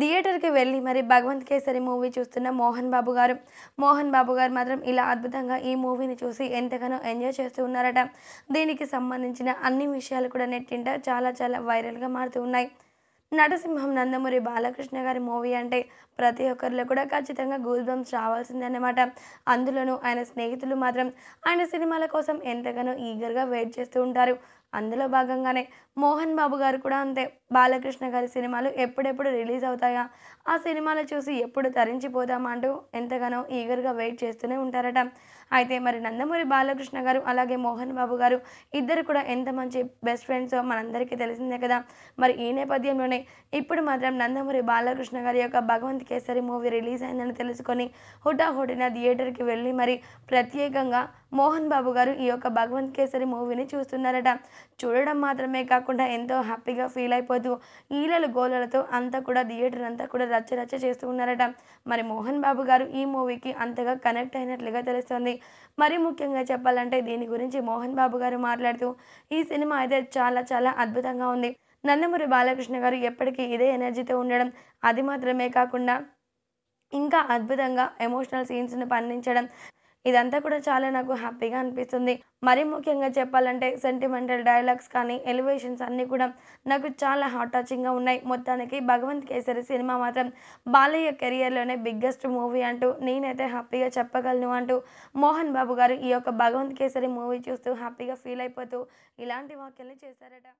థియేటర్కి వెళ్ళి మరి భగవంత్ కేసరి మూవీ చూస్తున్న మోహన్ బాబు గారు మోహన్ బాబు గారు మాత్రం ఇలా అద్భుతంగా ఈ మూవీని చూసి ఎంతగానో ఎంజాయ్ చేస్తూ ఉన్నారట దీనికి సంబంధించిన అన్ని విషయాలు కూడా నెట్టింట చాలా చాలా వైరల్గా మారుతూ ఉన్నాయి నటసింహం నందమూరి బాలకృష్ణ గారి మూవీ అంటే ప్రతి ఒక్కరిలో కూడా ఖచ్చితంగా గూల్బంప్స్ రావాల్సిందన్నమాట అందులోనూ ఆయన స్నేహితులు మాత్రం ఆయన సినిమాల కోసం ఎంతగానో ఈగర్గా వెయిట్ చేస్తూ ఉంటారు అందులో భాగంగానే మోహన్ బాబు గారు కూడా అంతే బాలకృష్ణ గారి సినిమాలు ఎప్పుడెప్పుడు రిలీజ్ అవుతాయా ఆ సినిమాలు చూసి ఎప్పుడు తరించిపోదామా అంటూ ఎంతగానో ఈగర్గా వెయిట్ చేస్తూనే ఉంటారట అయితే మరి నందమూరి బాలకృష్ణ గారు అలాగే మోహన్ బాబు గారు ఇద్దరు కూడా ఎంత మంచి బెస్ట్ ఫ్రెండ్స్ మనందరికీ తెలిసిందే కదా మరి ఈ నేపథ్యంలోనే ఇప్పుడు మాత్రం నందమూరి బాలకృష్ణ గారి యొక్క భగవంత్ కేసరి మూవీ రిలీజ్ అయిందని తెలుసుకొని హుటాహుటిన థియేటర్కి వెళ్ళి మరి ప్రత్యేకంగా మోహన్ బాబు గారు ఈ యొక్క భగవంత్ కేసరి మూవీని చూస్తున్నారట చూడడం మాత్రమే కాకుండా ఎంతో హ్యాపీగా ఫీల్ అయిపోతూ ఈలలు గోలలతో అంతా కూడా థియేటర్ అంతా కూడా రచ్చ రచ్చ చేస్తూ ఉన్నారట మరి మోహన్ బాబు గారు ఈ మూవీకి అంతగా కనెక్ట్ అయినట్లుగా తెలుస్తుంది మరి ముఖ్యంగా చెప్పాలంటే దీని గురించి మోహన్ బాబు గారు మాట్లాడుతూ ఈ సినిమా అయితే చాలా చాలా అద్భుతంగా ఉంది నందమూరి బాలకృష్ణ గారు ఎప్పటికీ ఇదే ఎనర్జీతో ఉండడం అది మాత్రమే కాకుండా ఇంకా అద్భుతంగా ఎమోషనల్ సీన్స్ను పండించడం ఇదంతా కూడా చాలా నాకు హ్యాపీగా అనిపిస్తుంది మరీ ముఖ్యంగా చెప్పాలంటే సెంటిమెంటల్ డైలాగ్స్ కానీ ఎలివేషన్స్ అన్నీ కూడా నాకు చాలా హార్ట్ టచింగ్గా ఉన్నాయి మొత్తానికి భగవంత్ కేసరి సినిమా మాత్రం బాలయ్య కెరియర్లోనే బిగ్గెస్ట్ మూవీ అంటూ నేనైతే హ్యాపీగా చెప్పగలను అంటూ మోహన్ బాబు గారు ఈ యొక్క భగవంత్ కేసరి మూవీ చూస్తూ హ్యాపీగా ఫీల్ అయిపోతూ ఇలాంటి వాక్యాలు చేశారట